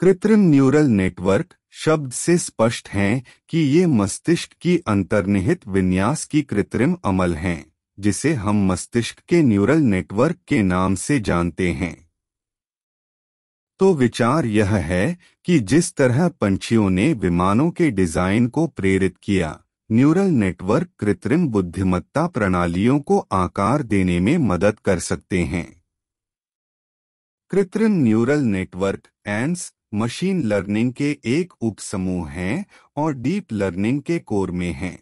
कृत्रिम neural network शब्द से स्पष्ट हैं कि ये मस्तिष्क की अंतर्निहित विन्यास की कृत्रिम अमल हैं जिसे हम मस्तिष्क के न्यूरल नेटवर्क के नाम से जानते हैं तो विचार यह है कि जिस तरह पंछियों ने विमानों के डिजाइन को प्रेरित किया न्यूरल नेटवर्क कृत्रिम बुद्धिमत्ता प्रणालियों को आकार देने में मदद कर सकते हैं कृत्रिम न्यूरल नेटवर्क एंस मशीन लर्निंग के एक उपसमूह हैं और डीप लर्निंग के कोर में हैं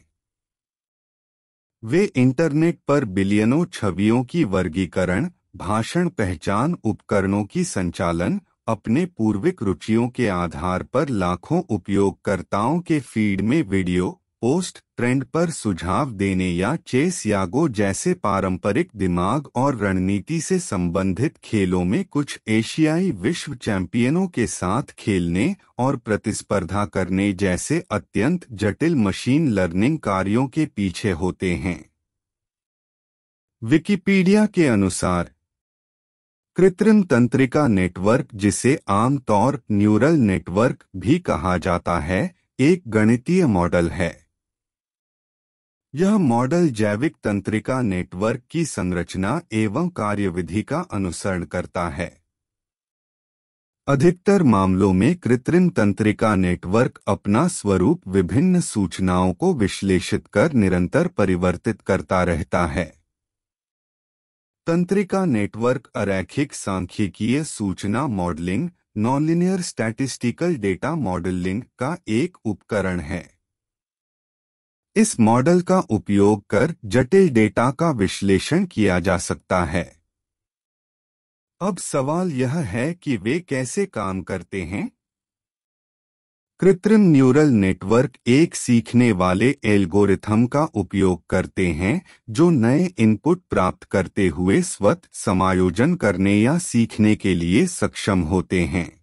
वे इंटरनेट पर बिलियनों छवियों की वर्गीकरण भाषण पहचान उपकरणों की संचालन अपने पूर्विक रुचियों के आधार पर लाखों उपयोगकर्ताओं के फीड में वीडियो पोस्ट ट्रेंड पर सुझाव देने या चेस यागो जैसे पारंपरिक दिमाग और रणनीति से संबंधित खेलों में कुछ एशियाई विश्व चैंपियनों के साथ खेलने और प्रतिस्पर्धा करने जैसे अत्यंत जटिल मशीन लर्निंग कार्यों के पीछे होते हैं विकिपीडिया के अनुसार कृत्रिम तंत्रिका नेटवर्क जिसे आमतौर न्यूरल नेटवर्क भी कहा जाता है एक गणितीय मॉडल है यह मॉडल जैविक तंत्रिका नेटवर्क की संरचना एवं कार्यविधि का अनुसरण करता है अधिकतर मामलों में कृत्रिम तंत्रिका नेटवर्क अपना स्वरूप विभिन्न सूचनाओं को विश्लेषित कर निरंतर परिवर्तित करता रहता है तंत्रिका नेटवर्क अरैखिक सांख्यिकीय सूचना modelling nonlinear statistical data modelling का एक उपकरण है इस मॉडल का उपयोग कर जटिल डेटा का विश्लेषण किया जा सकता है अब सवाल यह है कि वे कैसे काम करते हैं कृत्रिम न्यूरल नेटवर्क एक सीखने वाले एल्गोरिथम का उपयोग करते हैं जो नए इनपुट प्राप्त करते हुए स्वत समायोजन करने या सीखने के लिए सक्षम होते हैं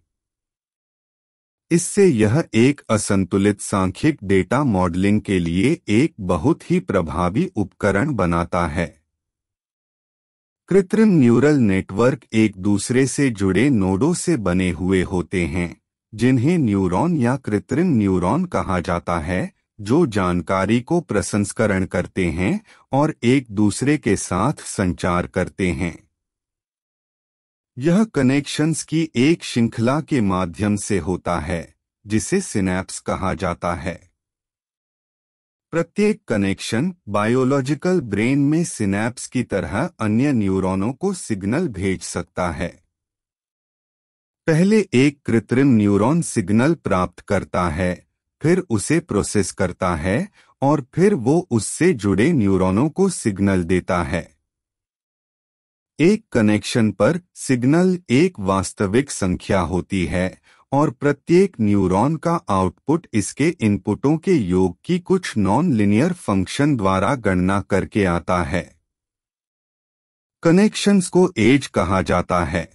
इससे यह एक असंतुलित सांख्यिक डेटा मॉडलिंग के लिए एक बहुत ही प्रभावी उपकरण बनाता है कृत्रिम न्यूरल नेटवर्क एक दूसरे से जुड़े नोडों से बने हुए होते हैं जिन्हें न्यूरॉन या कृत्रिम न्यूरॉन कहा जाता है जो जानकारी को प्रसंस्करण करते हैं और एक दूसरे के साथ संचार करते हैं यह कनेक्शंस की एक श्रृंखला के माध्यम से होता है जिसे सिनेप्स कहा जाता है प्रत्येक कनेक्शन बायोलॉजिकल ब्रेन में सिनेप्स की तरह अन्य न्यूरॉनों को सिग्नल भेज सकता है पहले एक कृत्रिम न्यूरॉन सिग्नल प्राप्त करता है फिर उसे प्रोसेस करता है और फिर वो उससे जुड़े न्यूरॉनों को सिग्नल देता है एक कनेक्शन पर सिग्नल एक वास्तविक संख्या होती है और प्रत्येक न्यूरॉन का आउटपुट इसके इनपुटों के योग की कुछ नॉन लिनियर फंक्शन द्वारा गणना करके आता है कनेक्शंस को एज कहा जाता है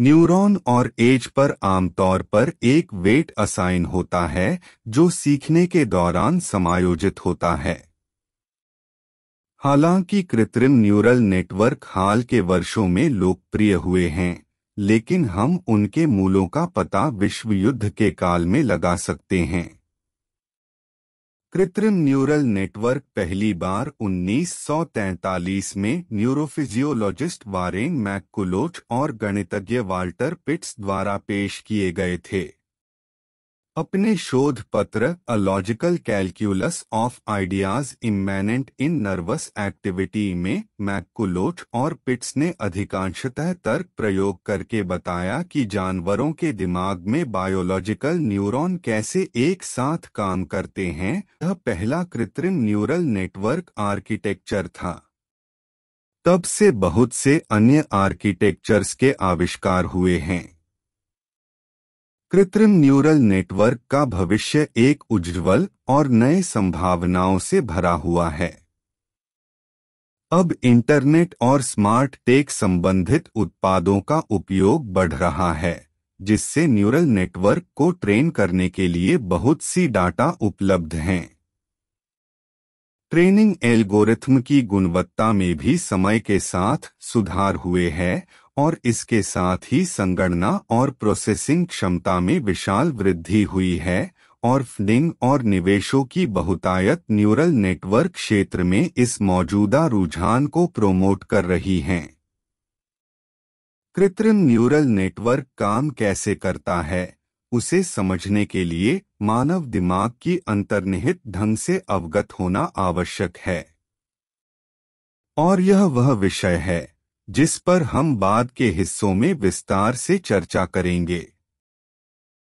न्यूरॉन और एज पर आमतौर पर एक वेट असाइन होता है जो सीखने के दौरान समायोजित होता है हालांकि कृत्रिम न्यूरल नेटवर्क हाल के वर्षों में लोकप्रिय हुए हैं लेकिन हम उनके मूलों का पता विश्व युद्ध के काल में लगा सकते हैं कृत्रिम न्यूरल नेटवर्क पहली बार 1943 में न्यूरोफिजियोलॉजिस्ट वारेन मैककुलोच और गणितज्ञ वाल्टर पिट्स द्वारा पेश किए गए थे अपने शोध पत्र a logical of ideas immanent in nervous activity में मैकुलोच और पिट्स ने अधिकांशतः तर्क प्रयोग करके बताया कि जानवरों के दिमाग में बायोलॉजिकल न्यूरॉन कैसे एक साथ काम करते हैं यह पहला कृत्रिम न्यूरल नेटवर्क आर्किटेक्चर था तब से बहुत से अन्य आर्किटेक्चर्स के आविष्कार हुए हैं कृत्रिम न्यूरल नेटवर्क का भविष्य एक उज्ज्वल और नए संभावनाओं से भरा हुआ है अब इंटरनेट और स्मार्ट टेक संबंधित उत्पादों का उपयोग बढ़ रहा है जिससे न्यूरल नेटवर्क को ट्रेन करने के लिए बहुत सी डाटा उपलब्ध हैं ट्रेनिंग एल्गोरिथम की गुणवत्ता में भी समय के साथ सुधार हुए हैं और इसके साथ ही संगणना और प्रोसेसिंग क्षमता में विशाल वृद्धि हुई है और फंडिंग और निवेशों की बहुतायत न्यूरल नेटवर्क क्षेत्र में इस मौजूदा रुझान को प्रोमोट कर रही हैं कृत्रिम न्यूरल नेटवर्क काम कैसे करता है उसे समझने के लिए मानव दिमाग की अंतर्निहित ढंग से अवगत होना आवश्यक है और यह वह विषय है जिस पर हम बाद के हिस्सों में विस्तार से चर्चा करेंगे